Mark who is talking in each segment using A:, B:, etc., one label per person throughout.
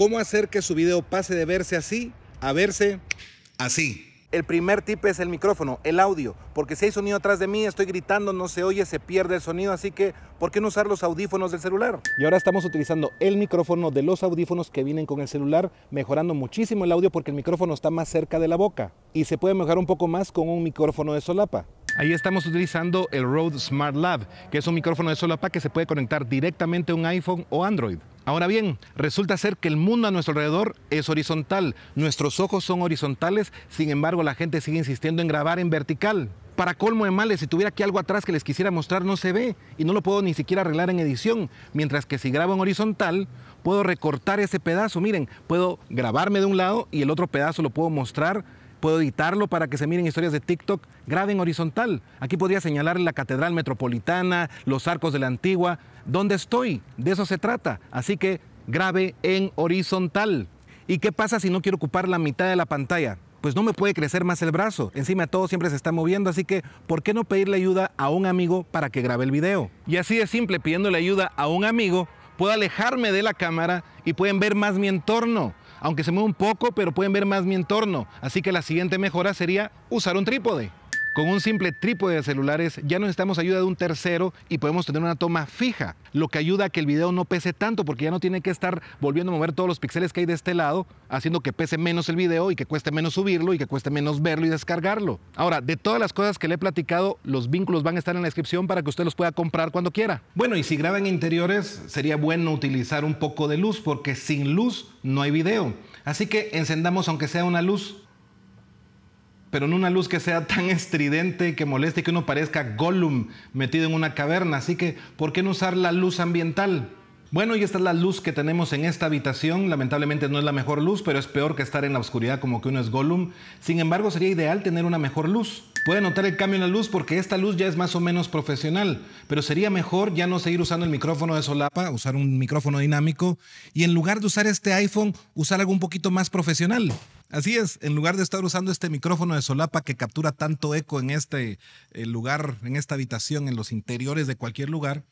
A: ¿Cómo hacer que su video pase de verse así a verse así? El primer tip es el micrófono, el audio, porque si hay sonido atrás de mí, estoy gritando, no se oye, se pierde el sonido, así que ¿por qué no usar los audífonos del celular? Y ahora estamos utilizando el micrófono de los audífonos que vienen con el celular, mejorando muchísimo el audio porque el micrófono está más cerca de la boca y se puede mejorar un poco más con un micrófono de solapa. Ahí estamos utilizando el Rode Smart Lab, que es un micrófono de solapa que se puede conectar directamente a un iPhone o Android. Ahora bien, resulta ser que el mundo a nuestro alrededor es horizontal, nuestros ojos son horizontales, sin embargo la gente sigue insistiendo en grabar en vertical. Para colmo de males, si tuviera aquí algo atrás que les quisiera mostrar, no se ve y no lo puedo ni siquiera arreglar en edición. Mientras que si grabo en horizontal, puedo recortar ese pedazo. Miren, puedo grabarme de un lado y el otro pedazo lo puedo mostrar puedo editarlo para que se miren historias de TikTok, en horizontal. Aquí podría señalar la Catedral Metropolitana, los arcos de la Antigua, dónde estoy, de eso se trata. Así que grabe en horizontal. ¿Y qué pasa si no quiero ocupar la mitad de la pantalla? Pues no me puede crecer más el brazo. Encima todo siempre se está moviendo, así que ¿por qué no pedirle ayuda a un amigo para que grabe el video? Y así de simple, pidiéndole ayuda a un amigo, puedo alejarme de la cámara y pueden ver más mi entorno. Aunque se mueve un poco, pero pueden ver más mi entorno. Así que la siguiente mejora sería usar un trípode. Con un simple trípode de celulares ya necesitamos ayuda de un tercero y podemos tener una toma fija, lo que ayuda a que el video no pese tanto porque ya no tiene que estar volviendo a mover todos los píxeles que hay de este lado, haciendo que pese menos el video y que cueste menos subirlo y que cueste menos verlo y descargarlo. Ahora, de todas las cosas que le he platicado, los vínculos van a estar en la descripción para que usted los pueda comprar cuando quiera. Bueno, y si graban interiores, sería bueno utilizar un poco de luz porque sin luz no hay video. Así que encendamos aunque sea una luz pero en una luz que sea tan estridente que moleste y que uno parezca Gollum metido en una caverna. Así que, ¿por qué no usar la luz ambiental? Bueno, y esta es la luz que tenemos en esta habitación. Lamentablemente no es la mejor luz, pero es peor que estar en la oscuridad como que uno es Gollum. Sin embargo, sería ideal tener una mejor luz. Puede notar el cambio en la luz porque esta luz ya es más o menos profesional, pero sería mejor ya no seguir usando el micrófono de solapa, usar un micrófono dinámico y en lugar de usar este iPhone, usar algo un poquito más profesional. Así es, en lugar de estar usando este micrófono de solapa que captura tanto eco en este eh, lugar, en esta habitación, en los interiores de cualquier lugar,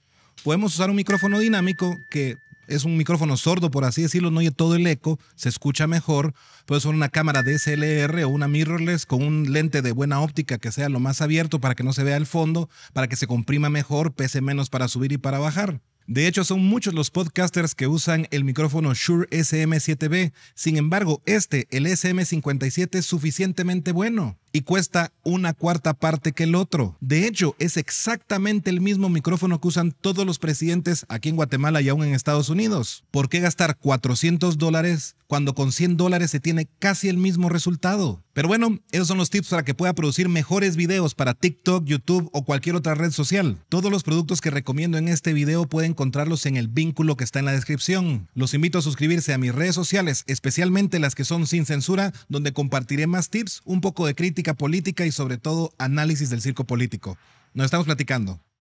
A: podemos usar un micrófono dinámico que es un micrófono sordo, por así decirlo, no oye todo el eco, se escucha mejor. Puede ser una cámara DSLR o una mirrorless con un lente de buena óptica que sea lo más abierto para que no se vea el fondo, para que se comprima mejor, pese menos para subir y para bajar. De hecho, son muchos los podcasters que usan el micrófono Shure SM7B. Sin embargo, este, el SM57, es suficientemente bueno y cuesta una cuarta parte que el otro. De hecho, es exactamente el mismo micrófono que usan todos los presidentes aquí en Guatemala y aún en Estados Unidos. ¿Por qué gastar 400 dólares cuando con 100 dólares se tiene casi el mismo resultado? Pero bueno, esos son los tips para que pueda producir mejores videos para TikTok, YouTube o cualquier otra red social. Todos los productos que recomiendo en este video pueden encontrarlos en el vínculo que está en la descripción. Los invito a suscribirse a mis redes sociales, especialmente las que son sin censura, donde compartiré más tips, un poco de crítica política y sobre todo análisis del circo político. Nos estamos platicando.